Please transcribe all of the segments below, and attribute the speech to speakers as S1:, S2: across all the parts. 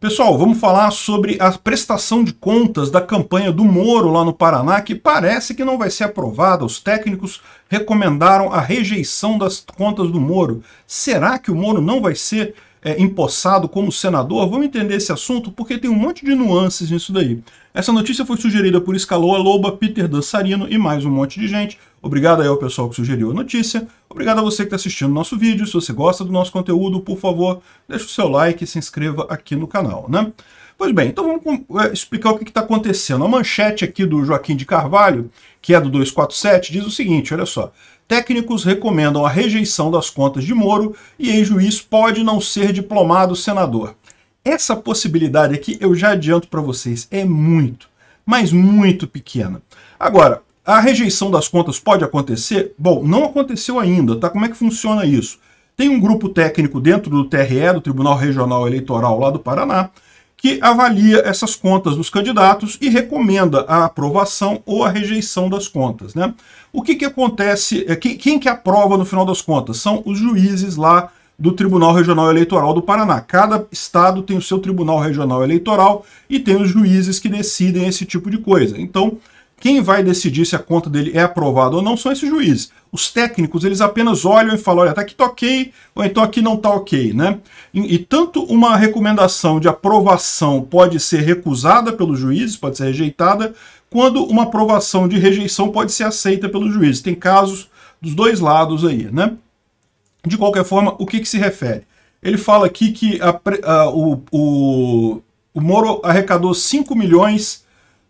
S1: Pessoal, vamos falar sobre a prestação de contas da campanha do Moro lá no Paraná, que parece que não vai ser aprovada. Os técnicos recomendaram a rejeição das contas do Moro. Será que o Moro não vai ser é, empossado como senador, vamos entender esse assunto porque tem um monte de nuances nisso daí. Essa notícia foi sugerida por Escaloa Loba, Peter Dançarino e mais um monte de gente. Obrigado aí ao pessoal que sugeriu a notícia. Obrigado a você que está assistindo nosso vídeo. Se você gosta do nosso conteúdo, por favor, deixe o seu like e se inscreva aqui no canal, né? Pois bem, então vamos é, explicar o que está acontecendo. A manchete aqui do Joaquim de Carvalho, que é do 247, diz o seguinte, olha só. Técnicos recomendam a rejeição das contas de Moro e ex-juiz pode não ser diplomado senador. Essa possibilidade aqui, eu já adianto para vocês, é muito, mas muito pequena. Agora, a rejeição das contas pode acontecer? Bom, não aconteceu ainda, tá? Como é que funciona isso? Tem um grupo técnico dentro do TRE, do Tribunal Regional Eleitoral lá do Paraná, que avalia essas contas dos candidatos e recomenda a aprovação ou a rejeição das contas. Né? O que, que acontece, é, que, quem que aprova no final das contas? São os juízes lá do Tribunal Regional Eleitoral do Paraná. Cada estado tem o seu Tribunal Regional Eleitoral e tem os juízes que decidem esse tipo de coisa. Então, quem vai decidir se a conta dele é aprovada ou não são esses juízes os técnicos eles apenas olham e falam, olha, tá aqui tá ok, ou então aqui não tá ok, né? E, e tanto uma recomendação de aprovação pode ser recusada pelos juízes, pode ser rejeitada, quando uma aprovação de rejeição pode ser aceita pelo juiz. Tem casos dos dois lados aí, né? De qualquer forma, o que, que se refere? Ele fala aqui que a, a, o, o, o Moro arrecadou 5 milhões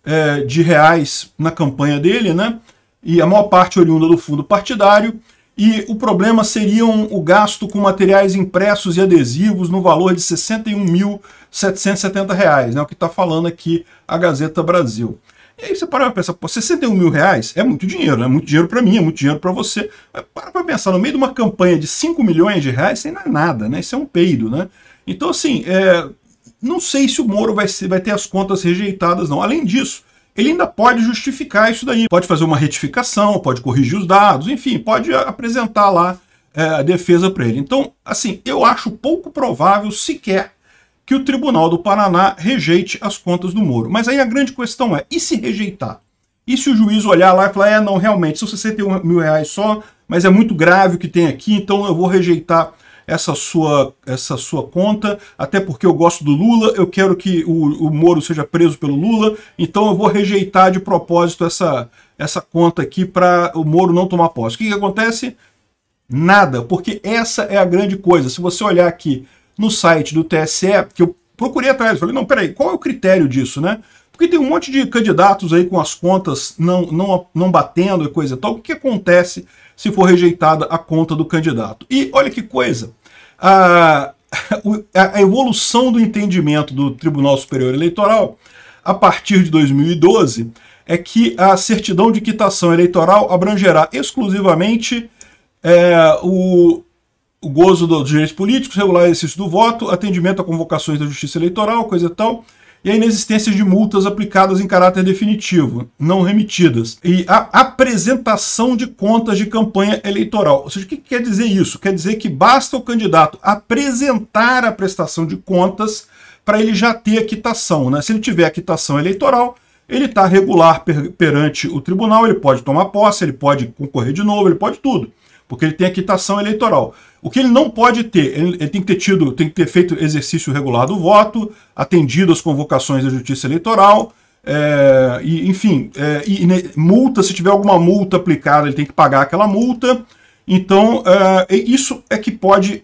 S1: é, de reais na campanha dele, né? e a maior parte oriunda do fundo partidário, e o problema seria o gasto com materiais impressos e adesivos no valor de R$ 61.770, reais, né, o que está falando aqui a Gazeta Brasil. E aí você para para pensar, pô, 61 mil reais é muito dinheiro, né? é muito dinheiro para mim, é muito dinheiro para você. para para pensar, no meio de uma campanha de 5 milhões de reais, isso não é nada, né? Isso é um peido, né? Então, assim, é, não sei se o Moro vai, ser, vai ter as contas rejeitadas, não. Além disso, ele ainda pode justificar isso daí. Pode fazer uma retificação, pode corrigir os dados, enfim, pode apresentar lá é, a defesa para ele. Então, assim, eu acho pouco provável sequer que o Tribunal do Paraná rejeite as contas do Moro. Mas aí a grande questão é, e se rejeitar? E se o juiz olhar lá e falar, é, não, realmente, são 61 mil reais só, mas é muito grave o que tem aqui, então eu vou rejeitar essa sua, essa sua conta, até porque eu gosto do Lula, eu quero que o, o Moro seja preso pelo Lula, então eu vou rejeitar de propósito essa, essa conta aqui para o Moro não tomar posse. O que, que acontece? Nada, porque essa é a grande coisa. Se você olhar aqui no site do TSE, que eu procurei atrás, falei, não, peraí, qual é o critério disso, né? Porque tem um monte de candidatos aí com as contas não, não, não batendo e coisa e tal. O que, acontece se for rejeitada a conta do candidato? E olha que coisa, ah, a, a evolução do entendimento do Tribunal Superior Eleitoral a partir de 2012 é que a certidão de quitação eleitoral abrangerá exclusivamente é, o, o gozo dos direitos políticos, regular exercício do voto, atendimento a convocações da justiça eleitoral, coisa e tal, e a inexistência de multas aplicadas em caráter definitivo, não remitidas, e a apresentação de contas de campanha eleitoral. Ou seja, o que quer dizer isso? Quer dizer que basta o candidato apresentar a prestação de contas para ele já ter a quitação. Né? Se ele tiver a quitação eleitoral, ele está regular per perante o tribunal, ele pode tomar posse, ele pode concorrer de novo, ele pode tudo porque ele tem a quitação eleitoral. O que ele não pode ter, ele, ele tem que ter tido, tem que ter feito exercício regular do voto, atendido às convocações da justiça eleitoral, é, e, enfim, é, e, e, multa, se tiver alguma multa aplicada, ele tem que pagar aquela multa. Então, é, isso é que pode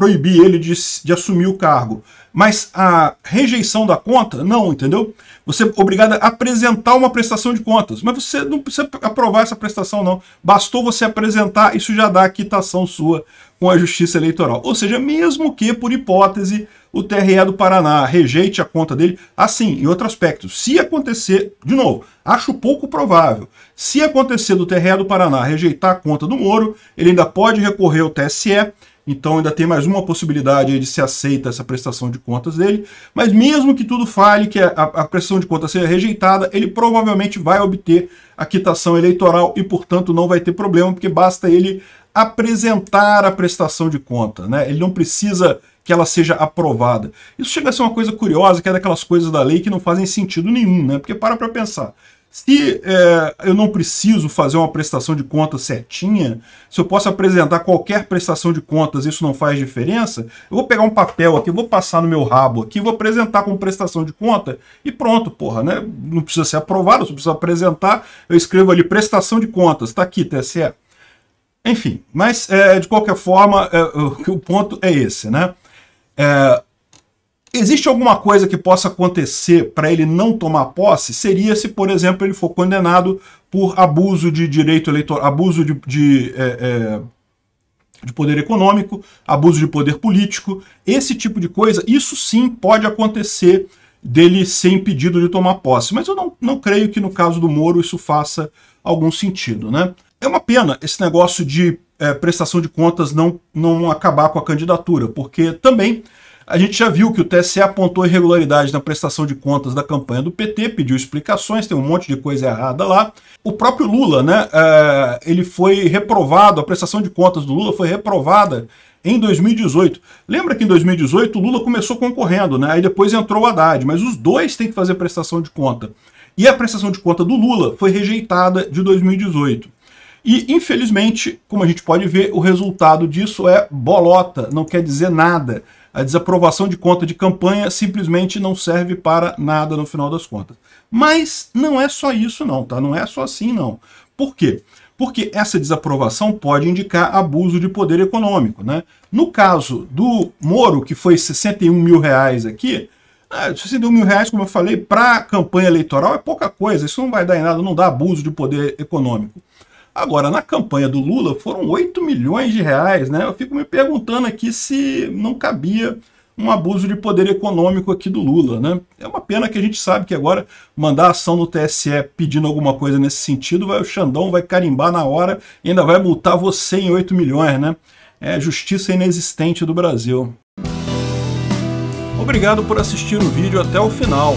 S1: proibir ele de, de assumir o cargo. Mas a rejeição da conta, não, entendeu? Você é obrigado a apresentar uma prestação de contas. Mas você não precisa aprovar essa prestação, não. Bastou você apresentar, isso já dá a quitação sua com a Justiça Eleitoral. Ou seja, mesmo que, por hipótese, o TRE do Paraná rejeite a conta dele, assim, em outro aspecto, se acontecer, de novo, acho pouco provável, se acontecer do TRE do Paraná rejeitar a conta do Moro, ele ainda pode recorrer ao TSE então ainda tem mais uma possibilidade de se aceita essa prestação de contas dele. Mas mesmo que tudo falhe, que a, a prestação de contas seja rejeitada, ele provavelmente vai obter a quitação eleitoral e, portanto, não vai ter problema, porque basta ele apresentar a prestação de conta, né? Ele não precisa que ela seja aprovada. Isso chega a ser uma coisa curiosa, que é daquelas coisas da lei que não fazem sentido nenhum, né? Porque para para pensar. Se é, eu não preciso fazer uma prestação de contas certinha, se eu posso apresentar qualquer prestação de contas, isso não faz diferença, eu vou pegar um papel aqui, vou passar no meu rabo aqui, vou apresentar como prestação de conta e pronto, porra, né? Não precisa ser aprovado, só precisa apresentar, eu escrevo ali prestação de contas, tá aqui, TSE. Enfim, mas é, de qualquer forma, é, o, o ponto é esse, né? É, Existe alguma coisa que possa acontecer para ele não tomar posse? Seria se, por exemplo, ele for condenado por abuso de direito eleitoral, abuso de, de, é, é, de poder econômico, abuso de poder político, esse tipo de coisa, isso sim pode acontecer dele ser impedido de tomar posse. Mas eu não, não creio que no caso do Moro isso faça algum sentido. Né? É uma pena esse negócio de é, prestação de contas não, não acabar com a candidatura, porque também a gente já viu que o TSE apontou irregularidades na prestação de contas da campanha do PT, pediu explicações, tem um monte de coisa errada lá. O próprio Lula, né? Eh, ele foi reprovado, a prestação de contas do Lula foi reprovada em 2018. Lembra que em 2018 o Lula começou concorrendo, né? Aí depois entrou o Haddad, mas os dois têm que fazer prestação de conta. E a prestação de conta do Lula foi rejeitada de 2018. E, infelizmente, como a gente pode ver, o resultado disso é bolota, não quer dizer nada. A desaprovação de conta de campanha simplesmente não serve para nada no final das contas. Mas não é só isso não, tá? Não é só assim não. Por quê? Porque essa desaprovação pode indicar abuso de poder econômico, né? No caso do Moro, que foi 61 mil reais aqui, 61 é, mil reais, como eu falei, para campanha eleitoral é pouca coisa, isso não vai dar em nada, não dá abuso de poder econômico. Agora, na campanha do Lula, foram 8 milhões de reais, né? Eu fico me perguntando aqui se não cabia um abuso de poder econômico aqui do Lula, né? É uma pena que a gente sabe que agora mandar ação no TSE pedindo alguma coisa nesse sentido, vai o Xandão vai carimbar na hora e ainda vai multar você em 8 milhões, né? É justiça inexistente do Brasil. Obrigado por assistir o vídeo até o final.